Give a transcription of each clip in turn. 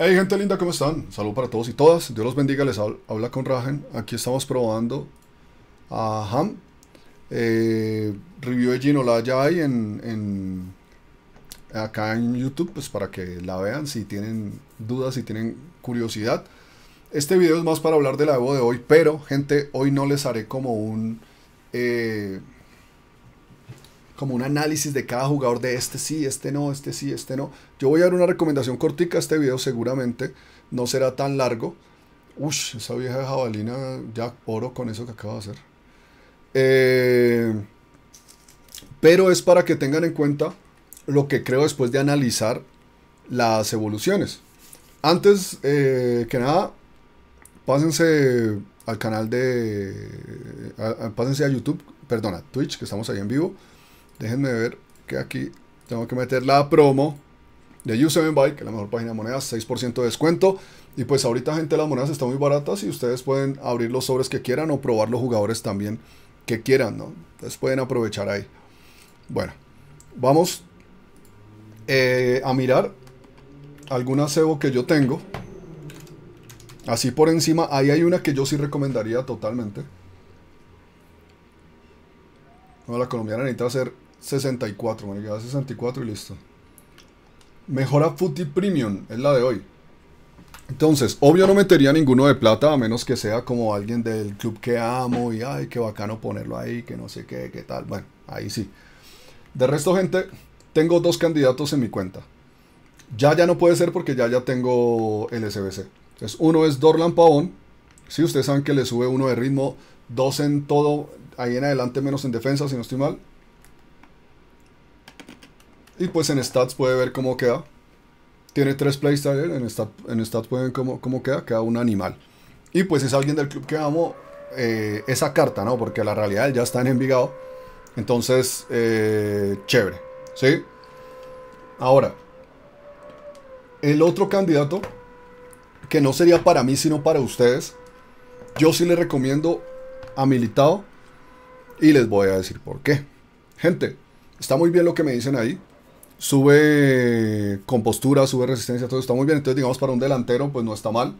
Hey gente linda, ¿cómo están? Salud para todos y todas. Dios los bendiga, les habla con Rajen. Aquí estamos probando a Ham. Eh, review de Ginola ya hay en, acá en YouTube, pues para que la vean si tienen dudas, si tienen curiosidad. Este video es más para hablar de la Evo de hoy, pero gente, hoy no les haré como un como un análisis de cada jugador de este sí, este no, este sí, este no. Yo voy a dar una recomendación cortica este video seguramente, no será tan largo. Ush, esa vieja jabalina, ya oro con eso que acaba de hacer. Eh, pero es para que tengan en cuenta lo que creo después de analizar las evoluciones. Antes eh, que nada, pásense al canal de... pásense a YouTube, perdona, Twitch, que estamos ahí en vivo. Déjenme ver que aquí tengo que meter la promo de U7Bike, que es la mejor página de monedas, 6% de descuento. Y pues ahorita, gente, las monedas están muy baratas y ustedes pueden abrir los sobres que quieran o probar los jugadores también que quieran, ¿no? Entonces pueden aprovechar ahí. Bueno, vamos eh, a mirar algún acebo que yo tengo. Así por encima, ahí hay una que yo sí recomendaría totalmente. No, la colombiana necesita hacer 64, me 64 y listo. Mejora Footy Premium, es la de hoy. Entonces, obvio no metería ninguno de plata, a menos que sea como alguien del club que amo y ay, qué bacano ponerlo ahí, que no sé qué, qué tal. Bueno, ahí sí. De resto, gente, tengo dos candidatos en mi cuenta. Ya ya no puede ser porque ya ya tengo el SBC. Entonces, uno es Dorlan Pavón. Si ustedes saben que le sube uno de ritmo, dos en todo, ahí en adelante menos en defensa, si no estoy mal. Y pues en stats puede ver cómo queda. Tiene tres playstyles, en, en stats pueden ver cómo, queda, queda un animal. Y pues es alguien del club que amo eh, esa carta, ¿no? Porque la realidad ya está en Envigado. Entonces, eh, chévere, ¿sí? Ahora, el otro candidato, que no sería para mí, sino para ustedes, yo sí le recomiendo a Militado y les voy a decir por qué. Gente, está muy bien lo que me dicen ahí sube compostura, sube resistencia, todo está muy bien. Entonces, digamos, para un delantero, pues no está mal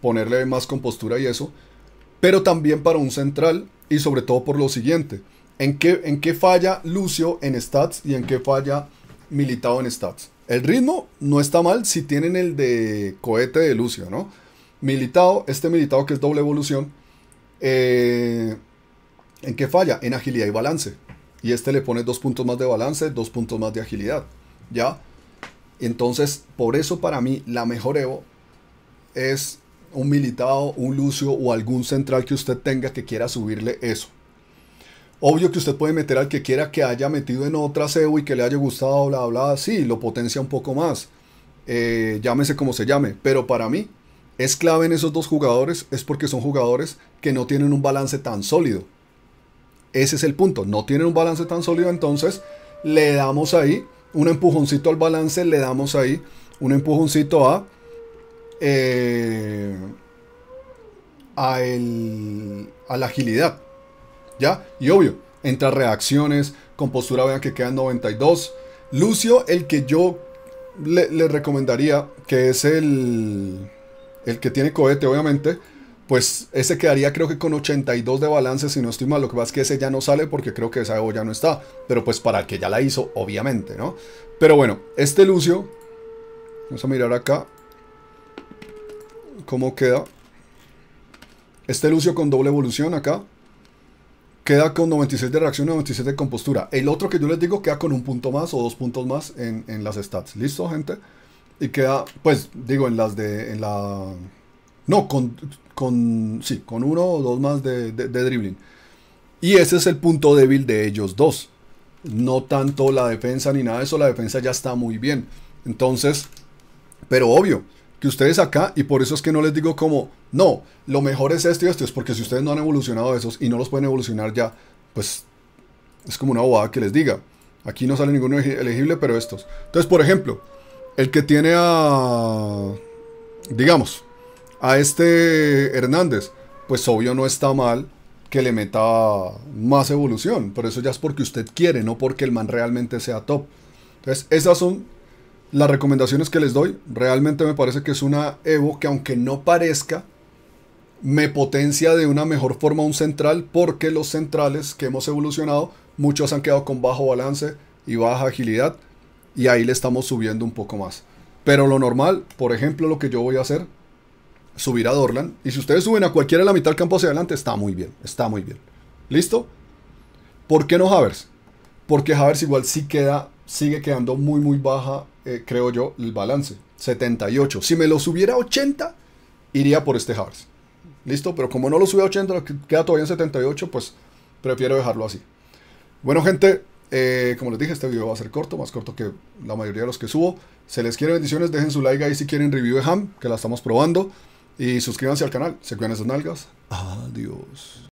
ponerle más compostura y eso. Pero también para un central y sobre todo por lo siguiente. ¿En qué, en falla Lucio en stats y en qué falla Militado en stats? El ritmo no está mal si tienen el de cohete de Lucio, ¿no? Militado, este militado que es doble evolución, eh, ¿en qué falla? En agilidad y balance. Y este le pone dos puntos más de balance, dos puntos más de agilidad. ¿Ya? Entonces, por eso para mí la mejor Evo es un militado, un lucio o algún central que usted tenga que quiera subirle eso. Obvio que usted puede meter al que quiera que haya metido en otra Evo y que le haya gustado, bla, bla, sí, lo potencia un poco más. Eh, llámese como se llame, pero para mí es clave en esos dos jugadores, es porque son jugadores que no tienen un balance tan sólido. Ese es el punto. No tienen un balance tan sólido, entonces le damos ahí un empujoncito al balance, le damos ahí un empujoncito a... Eh, la agilidad. ¿Ya? Y obvio, entre reacciones, postura vean que quedan 92. Lucio, el que yo le, recomendaría, que es el, el que tiene cohete, obviamente, pues ese quedaría creo que con 82 de balance, si no estoy mal, lo que pasa es que ese ya no sale porque creo que esa ya no está, pero pues para el que ya la hizo, obviamente, ¿no? Pero bueno, este Lucio, vamos a mirar acá cómo queda. Este Lucio con doble evolución acá, queda con 96 de reacción y 97 de compostura. El otro que yo les digo queda con un punto más o dos puntos más en, en las stats, ¿listo, gente? Y queda, pues, digo, en las de, en la no, con, con, sí, con uno o dos más de, dribbling. Y ese es el punto débil de ellos dos. No tanto la defensa ni nada de eso, la defensa ya está muy bien. Entonces, pero obvio, que ustedes acá, y por eso es que no les digo como, no, lo mejor es esto y esto, es porque si ustedes no han evolucionado esos y no los pueden evolucionar ya, pues es como una bobada que les diga. Aquí no sale ninguno elegible, pero estos. Entonces, por ejemplo, el que tiene a, digamos, a este Hernández, pues obvio no está mal que le meta más evolución, pero eso ya es porque usted quiere, no porque el man realmente sea top. Entonces, esas son las recomendaciones que les doy. Realmente me parece que es una Evo que aunque no parezca, me potencia de una mejor forma un central porque los centrales que hemos evolucionado, muchos han quedado con bajo balance y baja agilidad y ahí le estamos subiendo un poco más. Pero lo normal, por ejemplo, lo que yo voy a hacer subir a Dorland. Y si ustedes suben a cualquiera de la mitad del campo hacia adelante, está muy bien, está muy bien. ¿Listo? ¿Por qué no Havers? Porque Havers igual sí queda, sigue quedando muy, muy baja, eh, creo yo, el balance. 78. Si me lo subiera a 80, iría por este Havers. ¿Listo? Pero como no lo subí a 80, queda todavía en 78, pues prefiero dejarlo así. Bueno, gente, eh, como les dije, este video va a ser corto, más corto que la mayoría de los que subo. Se les quiere bendiciones, dejen su like ahí si quieren review de Ham, que la estamos probando. Y suscríbanse al canal. Se cuidan esas nalgas. Adiós.